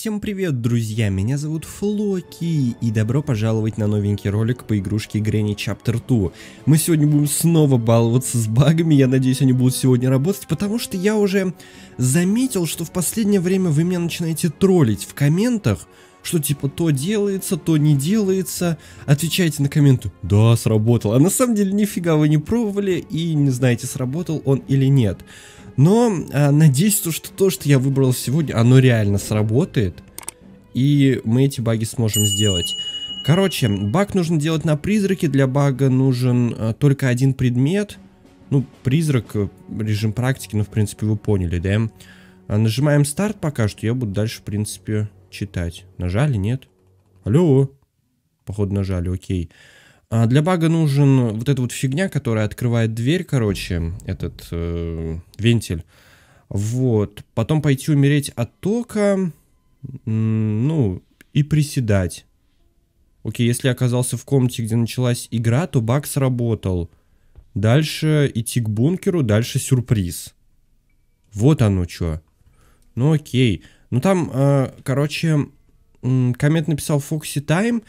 Всем привет, друзья, меня зовут Флоки, и добро пожаловать на новенький ролик по игрушке Granny Chapter 2. Мы сегодня будем снова баловаться с багами, я надеюсь, они будут сегодня работать, потому что я уже заметил, что в последнее время вы меня начинаете троллить в комментах, что типа то делается, то не делается. Отвечайте на комменты, да, сработал. А на самом деле нифига вы не пробовали и не знаете, сработал он или нет. Но э, надеюсь, то, что то, что я выбрал сегодня, оно реально сработает. И мы эти баги сможем сделать. Короче, баг нужно делать на призраке. Для бага нужен э, только один предмет. Ну, призрак, э, режим практики, ну, в принципе, вы поняли, да? А нажимаем старт пока что. Я буду дальше, в принципе, читать. Нажали, нет? Алло? Походу, нажали, окей. Окей. А для бага нужен вот эта вот фигня, которая открывает дверь, короче, этот э, вентиль. Вот. Потом пойти умереть от тока, ну, и приседать. Окей, если оказался в комнате, где началась игра, то баг сработал. Дальше идти к бункеру, дальше сюрприз. Вот оно что. Ну окей. Ну там, э, короче, коммент написал Foxy Time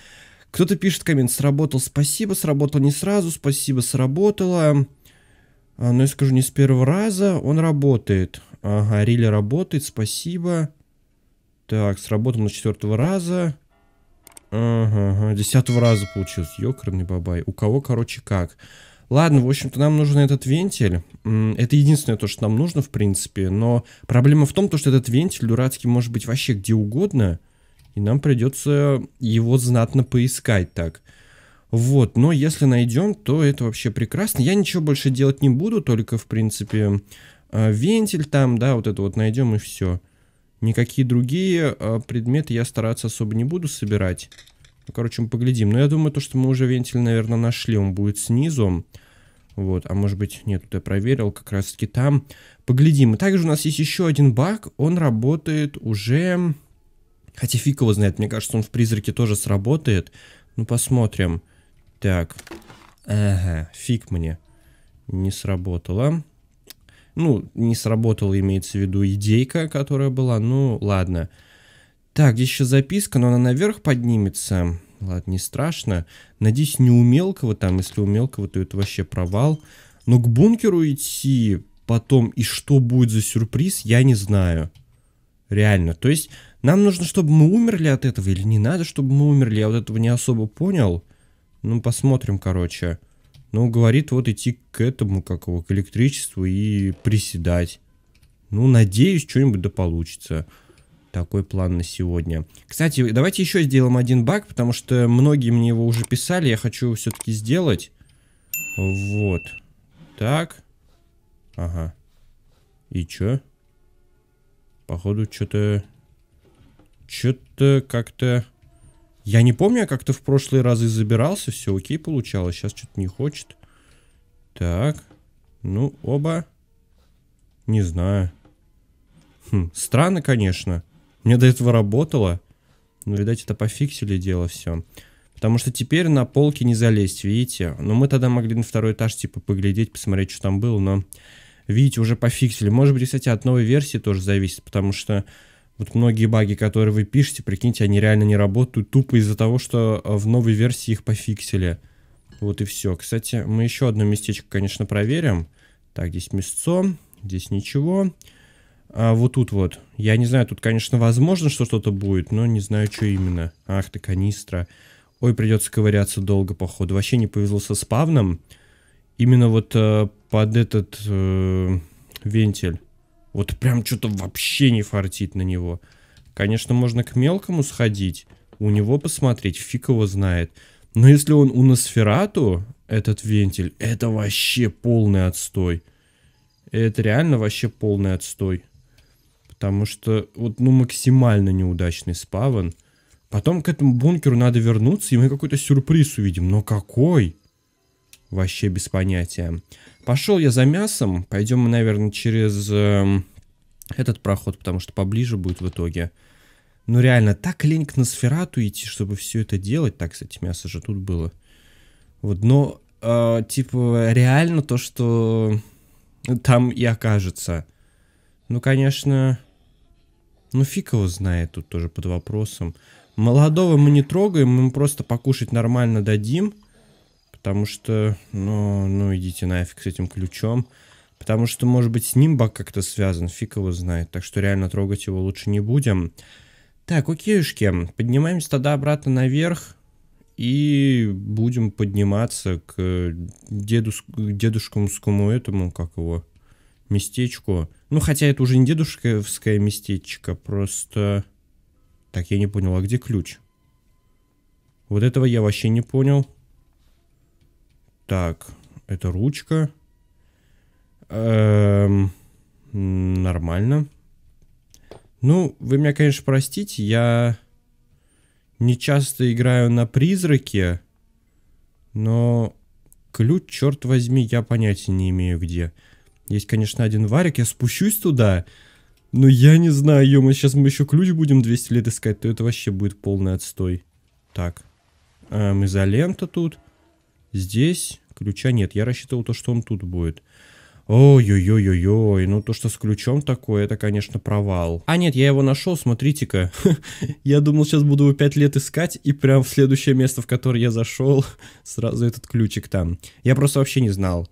кто-то пишет коммент, сработал, спасибо, сработал не сразу, спасибо, сработало. А, но ну, я скажу, не с первого раза, он работает. Ага, рили работает, спасибо. Так, сработал на четвертого раза. Ага, ага, десятого раза получилось, ёкарный бабай. У кого, короче, как. Ладно, в общем-то, нам нужен этот вентиль. Это единственное то, что нам нужно, в принципе. Но проблема в том, что этот вентиль дурацкий может быть вообще где угодно и нам придется его знатно поискать так. Вот, но если найдем, то это вообще прекрасно. Я ничего больше делать не буду, только, в принципе, а, вентиль там, да, вот это вот найдем и все. Никакие другие а, предметы я стараться особо не буду собирать. Ну, короче, мы поглядим. Но я думаю, то, что мы уже вентиль, наверное, нашли. Он будет снизу. Вот, а может быть, нет, тут я проверил, как раз таки там. Поглядим. И также у нас есть еще один баг. Он работает уже... Хотя фиг его знает, мне кажется, он в призраке тоже сработает. Ну, посмотрим. Так. Ага, фиг мне. Не сработало. Ну, не сработала, имеется в виду, идейка, которая была. Ну, ладно. Так, здесь еще записка, но она наверх поднимется. Ладно, не страшно. Надеюсь, не у мелкого там. Если у мелкого, то это вообще провал. Но к бункеру идти потом, и что будет за сюрприз, я не знаю. Реально. То есть, нам нужно, чтобы мы умерли от этого или не надо, чтобы мы умерли? Я вот этого не особо понял. Ну, посмотрим, короче. Ну, говорит, вот идти к этому, как его, к электричеству и приседать. Ну, надеюсь, что-нибудь да получится. Такой план на сегодня. Кстати, давайте еще сделаем один баг, потому что многие мне его уже писали. Я хочу все-таки сделать. Вот. Так. Ага. И чё? Походу, что-то что-то как-то... Я не помню, я как-то в прошлые разы забирался, все окей получалось. Сейчас что-то не хочет. Так. Ну, оба. Не знаю. Хм, странно, конечно. Мне до этого работало. Но, видать, это пофиксили дело все. Потому что теперь на полке не залезть, видите? Но мы тогда могли на второй этаж, типа, поглядеть, посмотреть, что там было, но... Видите, уже пофиксили. Может быть, кстати, от новой версии тоже зависит, потому что вот многие баги, которые вы пишете, прикиньте, они реально не работают тупо из-за того, что э, в новой версии их пофиксили. Вот и все. Кстати, мы еще одно местечко, конечно, проверим. Так, здесь мясцо, здесь ничего. А вот тут вот. Я не знаю, тут, конечно, возможно, что что-то будет, но не знаю, что именно. Ах ты, канистра. Ой, придется ковыряться долго, походу. Вообще не повезло со спавном. Именно вот э, под этот э, вентиль. Вот прям что-то вообще не фартит на него. Конечно, можно к мелкому сходить, у него посмотреть, фиг его знает. Но если он у Носферату, этот вентиль, это вообще полный отстой. Это реально вообще полный отстой. Потому что, вот, ну, максимально неудачный спавн. Потом к этому бункеру надо вернуться, и мы какой-то сюрприз увидим. Но какой? Вообще без понятия. Пошел я за мясом. Пойдем мы, наверное, через... Эм этот проход, потому что поближе будет в итоге. Ну реально, так лень к Носферату идти, чтобы все это делать. Так, кстати, мясо же тут было. Вот, но, э, типа, реально то, что там и окажется. Ну, конечно, ну фиг его знает, тут тоже под вопросом. Молодого мы не трогаем, мы ему просто покушать нормально дадим. Потому что, ну, ну идите нафиг с этим ключом. Потому что, может быть, с ним баг как-то связан, фиг его знает. Так что реально трогать его лучше не будем. Так, окейушки, поднимаемся тогда обратно наверх. И будем подниматься к дедус... К дедушкомскому этому, как его, местечку. Ну, хотя это уже не дедушковское местечко, просто... Так, я не понял, а где ключ? Вот этого я вообще не понял. Так, это ручка. Эм, нормально. Ну, вы меня, конечно, простите, я не часто играю на призраке, но ключ, черт возьми, я понятия не имею где. Есть, конечно, один варик, я спущусь туда, но я не знаю, ё сейчас мы еще ключ будем 200 лет искать, то это вообще будет полный отстой. Так, эм, изолента тут, здесь ключа нет, я рассчитывал то, что он тут будет. Ой-ой-ой-ой-ой, ну то, что с ключом такое, это, конечно, провал. А нет, я его нашел, смотрите-ка. Я думал, сейчас буду его 5 лет искать, и прям в следующее место, в которое я зашел, сразу этот ключик там. Я просто вообще не знал.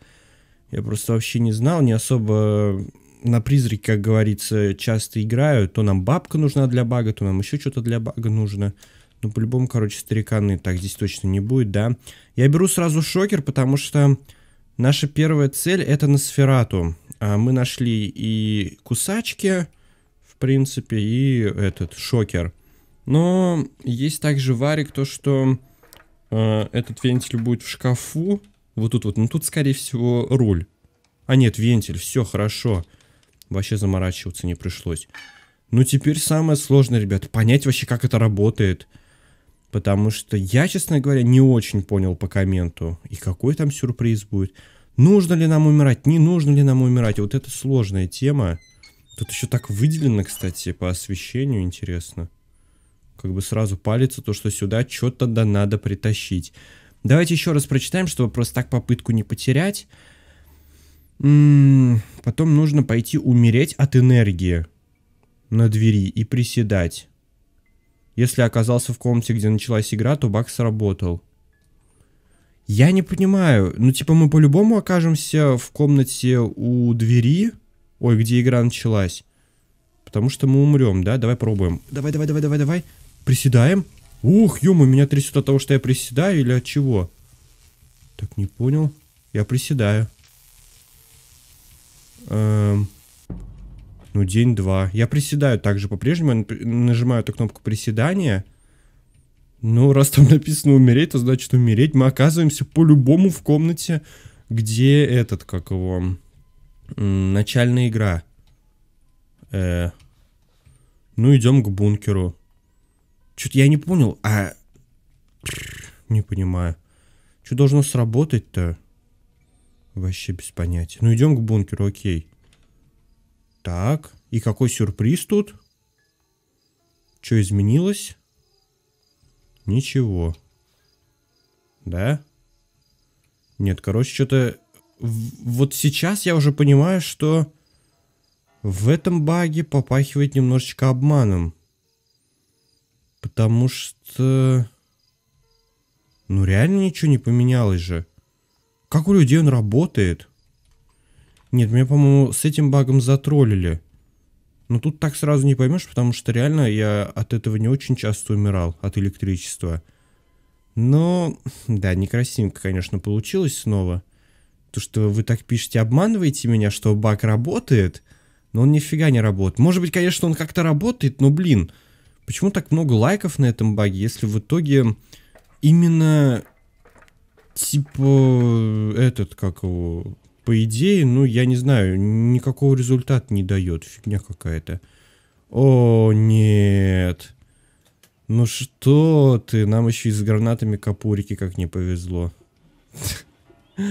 Я просто вообще не знал, не особо на призраке, как говорится, часто играю. То нам бабка нужна для бага, то нам еще что-то для бага нужно. Ну, по-любому, короче, стариканы так здесь точно не будет, да? Я беру сразу шокер, потому что... Наша первая цель это на сферату. А мы нашли и кусачки, в принципе, и этот шокер. Но есть также варик то, что э, этот вентиль будет в шкафу. Вот тут вот, ну тут скорее всего руль. А нет, вентиль, все хорошо. Вообще заморачиваться не пришлось. Ну теперь самое сложное, ребят, понять вообще, как это работает. Потому что я, честно говоря, не очень понял по комменту, и какой там сюрприз будет. Нужно ли нам умирать, не нужно ли нам умирать. Вот это сложная тема. Тут еще так выделено, кстати, по освещению, интересно. Как бы сразу палится то, что сюда что-то да надо притащить. Давайте еще раз прочитаем, чтобы просто так попытку не потерять. М м-м, -м -м, потом нужно пойти умереть от энергии на двери и приседать. Если оказался в комнате, где началась игра, то баг сработал. Я не понимаю. Ну, типа, мы по-любому окажемся в комнате у двери. Ой, где игра началась. Потому что мы умрем, да? Давай пробуем. Давай, давай, давай, давай, давай. Приседаем. Ух, ё меня трясет от того, что я приседаю или от чего? Так, не понял. Я приседаю. Эм... Ну, день-два. Я приседаю также по-прежнему, нажимаю эту кнопку приседания. Ну, раз там написано умереть, то значит умереть. Мы оказываемся по-любому в комнате, где этот, как его, начальная игра. Э, ну, идем к бункеру. Что-то я не понял, а... Не понимаю. Что должно сработать-то? Вообще без понятия. Ну, идем к бункеру, окей. Так, и какой сюрприз тут? Что изменилось? Ничего. Да? Нет, короче, что-то... Вот сейчас я уже понимаю, что в этом баге попахивает немножечко обманом. Потому что... Ну реально ничего не поменялось же. Как у людей он работает? Нет, меня, по-моему, с этим багом затроллили. Но тут так сразу не поймешь, потому что реально я от этого не очень часто умирал, от электричества. Но, да, некрасивенько, конечно, получилось снова. То, что вы так пишете, обманываете меня, что баг работает, но он нифига не работает. Может быть, конечно, он как-то работает, но, блин, почему так много лайков на этом баге, если в итоге именно, типа, этот, как его, по идее, ну, я не знаю, никакого результата не дает. Фигня какая-то. О, нет. Ну что ты, нам еще и с гранатами капурики как не повезло.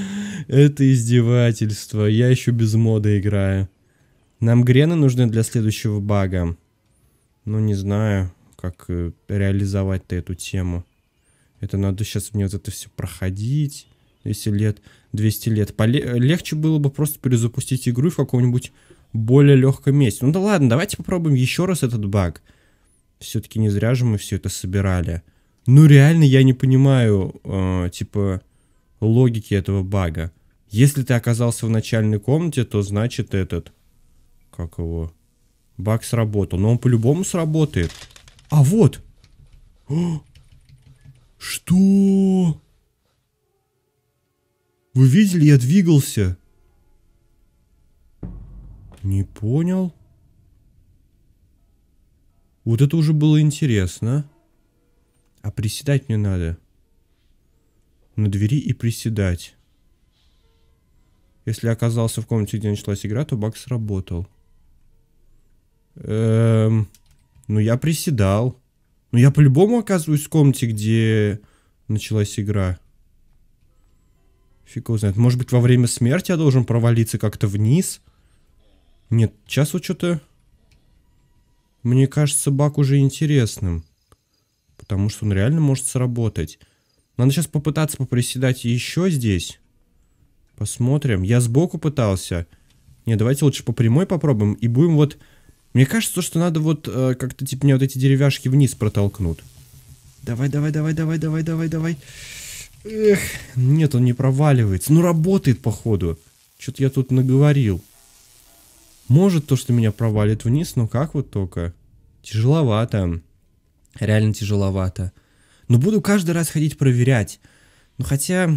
Это издевательство. Я еще без мода играю. Нам грены нужны для следующего бага. Ну, не знаю, как э, реализовать-то эту тему. Это надо сейчас мне вот это все проходить если лет 200 лет. Поле легче было бы просто перезапустить игру в каком-нибудь более легком месте. Ну да ладно, давайте попробуем еще раз этот баг. Все-таки не зря же мы все это собирали. Ну реально я не понимаю, э, типа, логики этого бага. Если ты оказался в начальной комнате, то значит этот... Как его? Баг сработал. Но он по-любому сработает. А вот! Что? Вы видели, я двигался. Не понял. Вот это уже было интересно. А приседать мне надо. На двери и приседать. Если оказался в комнате, где началась игра, то баг сработал. Эм, ну, я приседал. Но ну, я по-любому оказываюсь в комнате, где началась игра. Фиг его знает. Может быть, во время смерти я должен провалиться как-то вниз? Нет, сейчас вот что-то... Мне кажется, бак уже интересным. Потому что он реально может сработать. Надо сейчас попытаться поприседать еще здесь. Посмотрим. Я сбоку пытался. Не, давайте лучше по прямой попробуем. И будем вот... Мне кажется, что надо вот э, как-то типа мне вот эти деревяшки вниз протолкнут. Давай, давай, давай, давай, давай, давай, давай. Эх, нет, он не проваливается. Ну, работает, походу. Что-то я тут наговорил. Может то, что меня провалит вниз, но как вот только. Тяжеловато. Реально тяжеловато. Но буду каждый раз ходить проверять. Ну, хотя...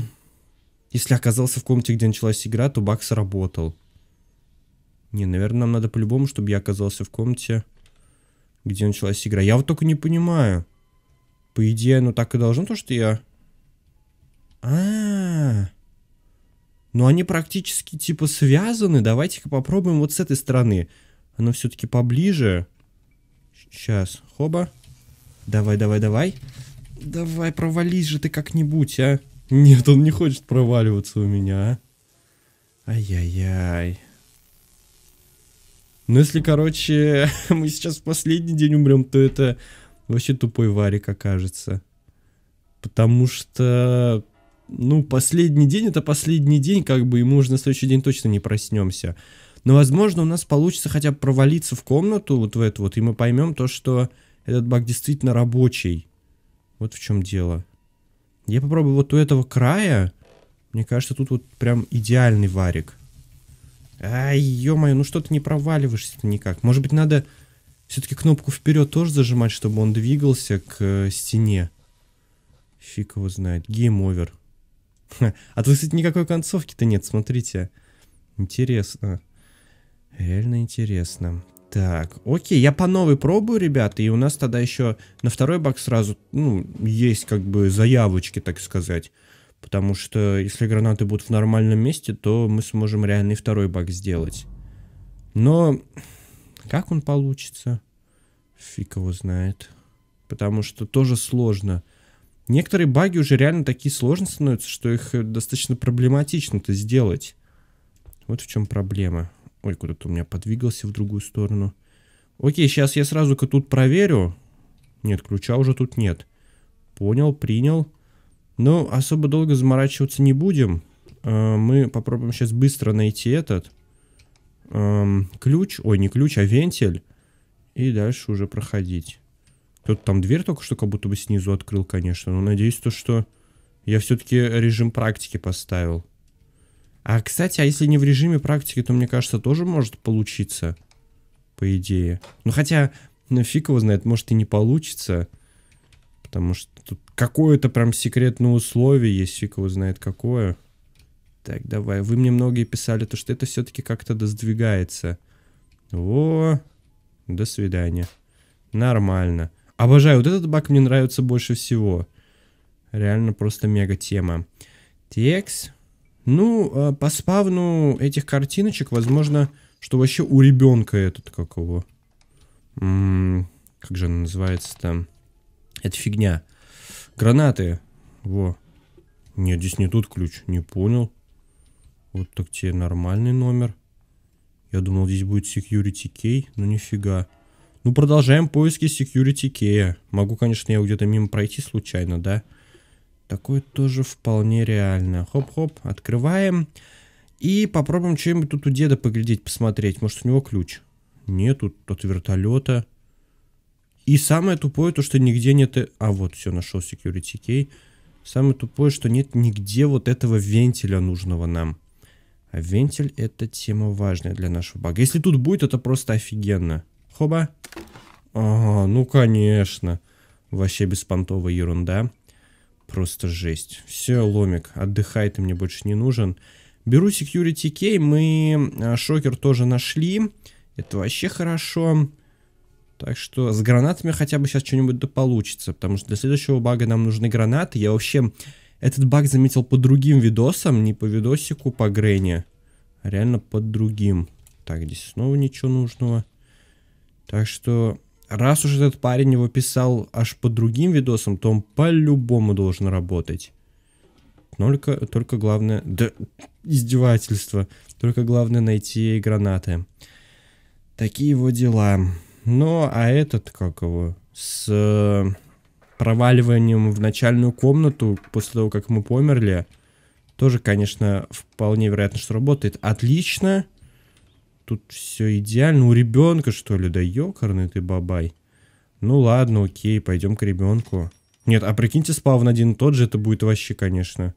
Если оказался в комнате, где началась игра, то баг сработал. Не, наверное, нам надо по-любому, чтобы я оказался в комнате, где началась игра. Я вот только не понимаю. По идее, ну так и должно то, что я а, Ну они практически типа связаны. Давайте-ка попробуем вот с этой стороны. Оно все-таки поближе. Сейчас. Хоба. Давай, давай, давай. Давай, провались же ты как-нибудь, а. Нет, он не хочет проваливаться у меня, а. Ай-яй-яй. Ну, если, короче, мы сейчас в последний день умрем, то это вообще тупой варик окажется. Потому что ну, последний день это последний день, как бы, и мы уже на следующий день точно не проснемся. Но, возможно, у нас получится хотя бы провалиться в комнату вот в эту вот, и мы поймем то, что этот баг действительно рабочий. Вот в чем дело. Я попробую вот у этого края. Мне кажется, тут вот прям идеальный варик. Ай, ё-моё, ну что ты не проваливаешься-то никак? Может быть, надо все-таки кнопку вперед тоже зажимать, чтобы он двигался к э, стене? Фиг его знает. Гейм овер. А тут, кстати, никакой концовки-то нет, смотрите. Интересно. Реально интересно. Так, окей, я по новой пробую, ребята, и у нас тогда еще на второй бак сразу, ну, есть как бы заявочки, так сказать. Потому что если гранаты будут в нормальном месте, то мы сможем реальный второй бак сделать. Но как он получится, фиг его знает. Потому что тоже сложно. Сложно. Некоторые баги уже реально такие сложные становятся, что их э, достаточно проблематично-то сделать. Вот в чем проблема. Ой, куда-то у меня подвигался в другую сторону. Окей, сейчас я сразу-ка тут проверю. Нет, ключа уже тут нет. Понял, принял. Но ну, особо долго заморачиваться не будем. Э, мы попробуем сейчас быстро найти этот эм, ключ. Ой, не ключ, а вентиль. И дальше уже проходить. Кто-то там дверь только что как будто бы снизу открыл, конечно. Но надеюсь то, что я все-таки режим практики поставил. А, кстати, а если не в режиме практики, то, мне кажется, тоже может получиться. По идее. Ну, хотя, ну, фиг его знает, может и не получится. Потому что тут какое-то прям секретное условие есть, фиг его знает какое. Так, давай. Вы мне многие писали, то что это все-таки как-то досдвигается. О, до свидания. Нормально. Обожаю, вот этот баг мне нравится больше всего. Реально просто мега тема. Текс, Ну, а, по спавну этих картиночек, возможно, что вообще у ребенка этот, как его... М -м, как же она называется там? Это фигня. Гранаты. Во. Нет, здесь не тут ключ. Не понял. Вот так тебе нормальный номер. Я думал, здесь будет security key, но нифига. Ну, продолжаем поиски security key. Могу, конечно, я где-то мимо пройти случайно, да? Такое тоже вполне реально. Хоп-хоп, открываем. И попробуем что-нибудь тут у деда поглядеть, посмотреть. Может, у него ключ? Нет, тут от вертолета. И самое тупое, то, что нигде нет... Э, а, вот, все, нашел security key. Самое тупое, что нет нигде вот этого вентиля нужного нам. А вентиль это тема важная для нашего бага. Если тут будет, это просто офигенно. Хоба. Ага, ну конечно. Вообще беспонтовая ерунда. Просто жесть. Все, ломик, отдыхай, ты мне больше не нужен. Беру security key, мы а, шокер тоже нашли. Это вообще хорошо. Так что с гранатами хотя бы сейчас что-нибудь да получится, потому что для следующего бага нам нужны гранаты. Я вообще этот баг заметил по другим видосам, не по видосику по Грене. а реально под другим. Так, здесь снова ничего нужного. Так что, раз уж этот парень его писал аж по другим видосам, то он по-любому должен работать. Только, только главное... Да, издевательство. Только главное найти гранаты. Такие его дела. Ну, а этот, как его, с э, проваливанием в начальную комнату после того, как мы померли, тоже, конечно, вполне вероятно, что работает. Отлично. Тут все идеально. У ребенка, что ли? Да ёкарный ты бабай. Ну ладно, окей, пойдем к ребенку. Нет, а прикиньте, спавн один тот же, это будет вообще, конечно.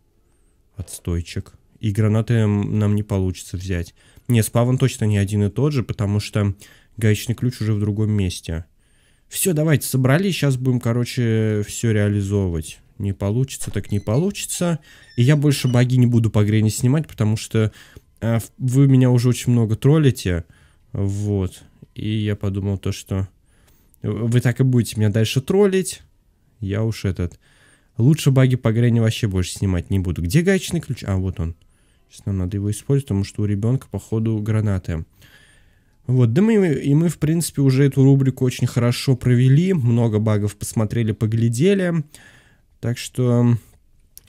Отстойчик. И гранаты нам не получится взять. Не, спавн точно не один и тот же, потому что гаечный ключ уже в другом месте. Все, давайте, собрали, сейчас будем, короче, все реализовывать. Не получится, так не получится. И я больше боги не буду по грени снимать, потому что а вы меня уже очень много троллите, вот. И я подумал то, что э, вы так и будете меня дальше троллить. Я уж этот... Лучше баги по грани вообще больше снимать не буду. Где гаечный ключ? А, вот он. Сейчас нам надо его использовать, потому что у ребенка, походу, гранаты. Вот, да мы, и мы, в принципе, уже эту рубрику очень хорошо провели, много багов посмотрели, поглядели, так что,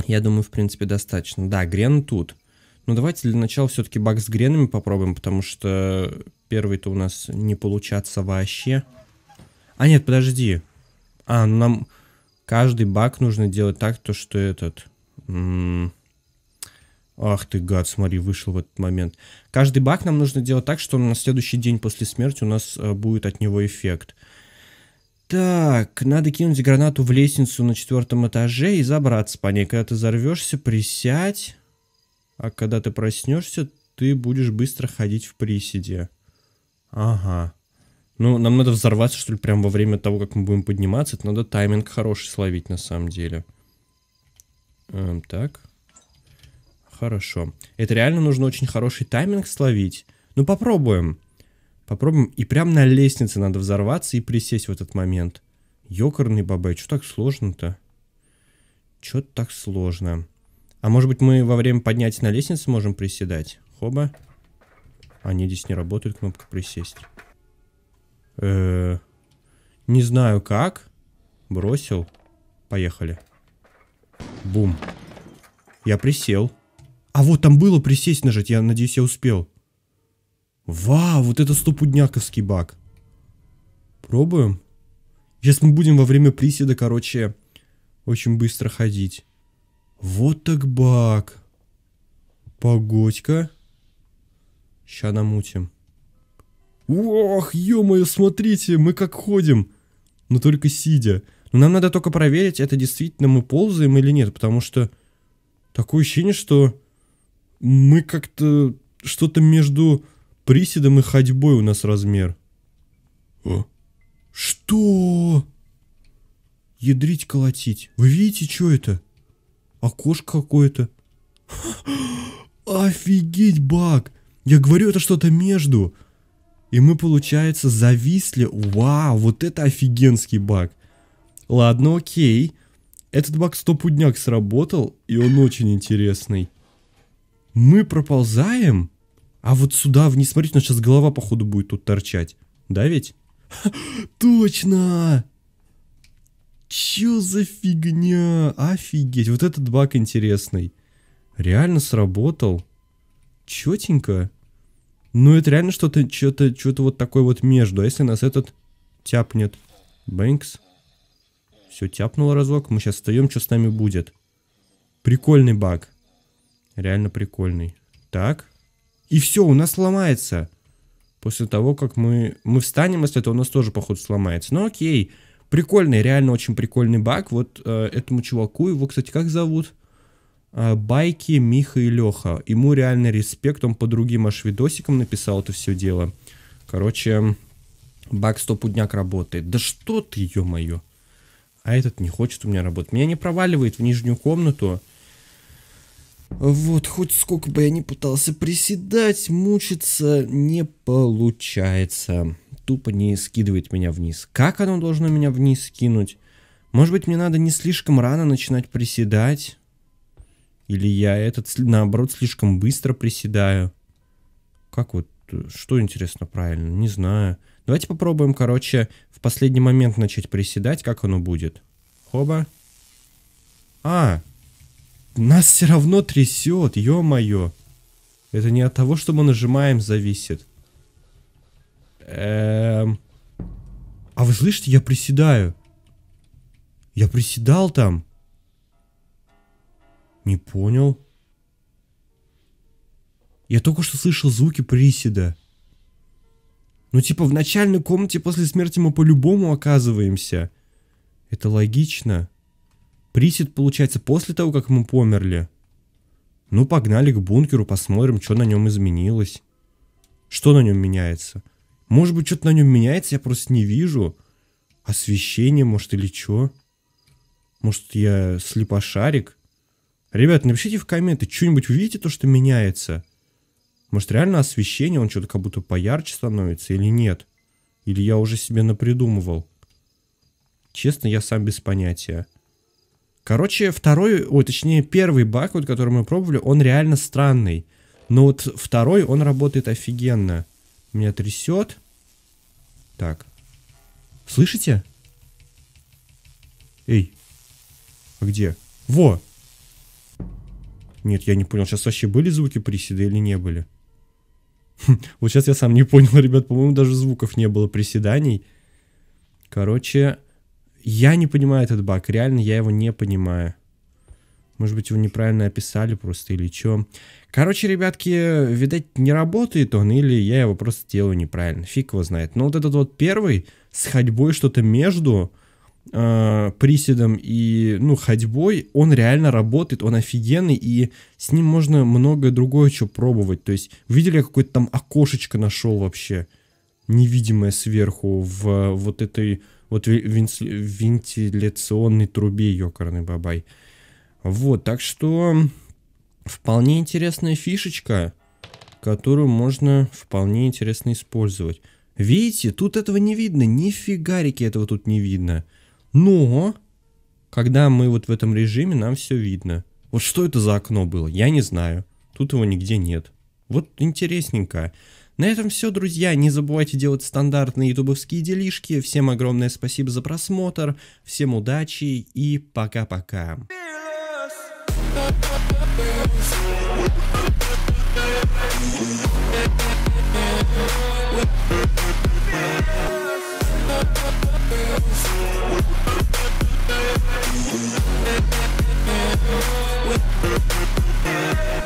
я думаю, в принципе, достаточно. Да, Грен тут. Ну, давайте для начала все-таки бак с гренами попробуем, потому что первый-то у нас не получаться вообще. А, нет, подожди. А, ну нам каждый бак нужно делать так, то что этот... Ах ты, гад, смотри, вышел в этот момент. Каждый бак нам нужно делать так, что на следующий день после смерти у нас э, будет от него эффект. Так, надо кинуть гранату в лестницу на четвертом этаже и забраться по ней. Когда ты взорвешься, присядь. А когда ты проснешься, ты будешь быстро ходить в приседе. Ага. Ну, нам надо взорваться, что ли, прямо во время того, как мы будем подниматься. Это надо тайминг хороший словить, на самом деле. Эм, так. Хорошо. Это реально нужно очень хороший тайминг словить. Ну, попробуем. Попробуем. И прямо на лестнице надо взорваться и присесть в этот момент. Ёкарный бабай, что так сложно-то? Чё так сложно? А может быть мы во время поднятия на лестнице можем приседать? Хоба. Они а, здесь не работают, кнопка присесть. Э не знаю как. Бросил. Поехали. Бум. Я присел. А вот там было присесть нажать, я надеюсь, я успел. Вау, вот это стопудняковский баг. Пробуем. Сейчас мы будем во время приседа, короче, очень быстро ходить. Вот так бак. Погодь-ка. Ща намутим. Ох, ё-моё, смотрите, мы как ходим. Но только сидя. Но нам надо только проверить, это действительно мы ползаем или нет, потому что такое ощущение, что мы как-то что-то между приседом и ходьбой у нас размер. О. А? Что? Ядрить колотить. Вы видите, что это? окошко какое-то. Офигеть, баг! Я говорю, это что-то между. И мы, получается, зависли. Вау, вот это офигенский баг. Ладно, окей. Этот баг стопудняк сработал, и он очень интересный. Мы проползаем, а вот сюда вниз, смотрите, у нас сейчас голова, походу, будет тут торчать. Да ведь? Точно! Чё за фигня? Офигеть, вот этот баг интересный. Реально сработал. Чётенько. Ну это реально что-то, что-то, что-то вот такое вот между. А если нас этот тяпнет? Бэнкс. Все, тяпнуло разок. Мы сейчас встаем, что с нами будет. Прикольный баг. Реально прикольный. Так. И все, у нас ломается. После того, как мы... Мы встанем, если это у нас тоже, походу, сломается. Ну окей. Прикольный, реально очень прикольный баг. Вот э, этому чуваку, его, кстати, как зовут? Э, Байки, Миха и Леха. Ему реально респект, он по другим аж видосикам написал это все дело. Короче, баг стопудняк работает. Да что ты, ё-моё. А этот не хочет у меня работать. Меня не проваливает в нижнюю комнату. Вот, хоть сколько бы я ни пытался приседать, мучиться не получается тупо не скидывает меня вниз. Как оно должно меня вниз скинуть? Может быть, мне надо не слишком рано начинать приседать? Или я этот, наоборот, слишком быстро приседаю? Как вот, э, что интересно правильно? Не знаю. Давайте попробуем, короче, в последний момент начать приседать, как оно будет. Хоба. А, нас все равно трясет, ё-моё. Это не от того, что мы нажимаем, зависит. Эм, а вы слышите, я приседаю. Я приседал там. Не понял. Я только что слышал звуки приседа. Ну типа в начальной комнате после смерти мы по-любому оказываемся. Это логично. Присед получается после того, как мы померли. Ну погнали к бункеру, посмотрим, что на нем изменилось. Что на нем меняется. Может быть, что-то на нем меняется, я просто не вижу. Освещение, может, или что? Может, я слепошарик? Ребят, напишите в комменты, что-нибудь увидите то, что меняется? Может, реально освещение, он что-то как будто поярче становится или нет? Или я уже себе напридумывал? Честно, я сам без понятия. Короче, второй, ой, точнее, первый баг, вот, который мы пробовали, он реально странный. Но вот второй, он работает офигенно. Меня трясет. Так. Слышите? Эй. А где? Во! Нет, я не понял, сейчас вообще были звуки приседа или не были? Хм, вот сейчас я сам не понял, ребят, по-моему, даже звуков не было приседаний. Короче, я не понимаю этот баг, реально я его не понимаю. Может быть, его неправильно описали просто или что. Короче, ребятки, видать, не работает он, или я его просто делаю неправильно. Фиг его знает. Но вот этот вот первый с ходьбой что-то между э, приседом и, ну, ходьбой, он реально работает, он офигенный, и с ним можно многое другое что пробовать. То есть, видели, я какое-то там окошечко нашел вообще, невидимое сверху в вот этой вот вентиляционной трубе, ёкарный бабай. Вот, так что вполне интересная фишечка, которую можно вполне интересно использовать. Видите, тут этого не видно, нифига нифигарики этого тут не видно. Но, когда мы вот в этом режиме, нам все видно. Вот что это за окно было, я не знаю. Тут его нигде нет. Вот интересненько. На этом все, друзья. Не забывайте делать стандартные ютубовские делишки. Всем огромное спасибо за просмотр. Всем удачи и пока-пока. Yeah.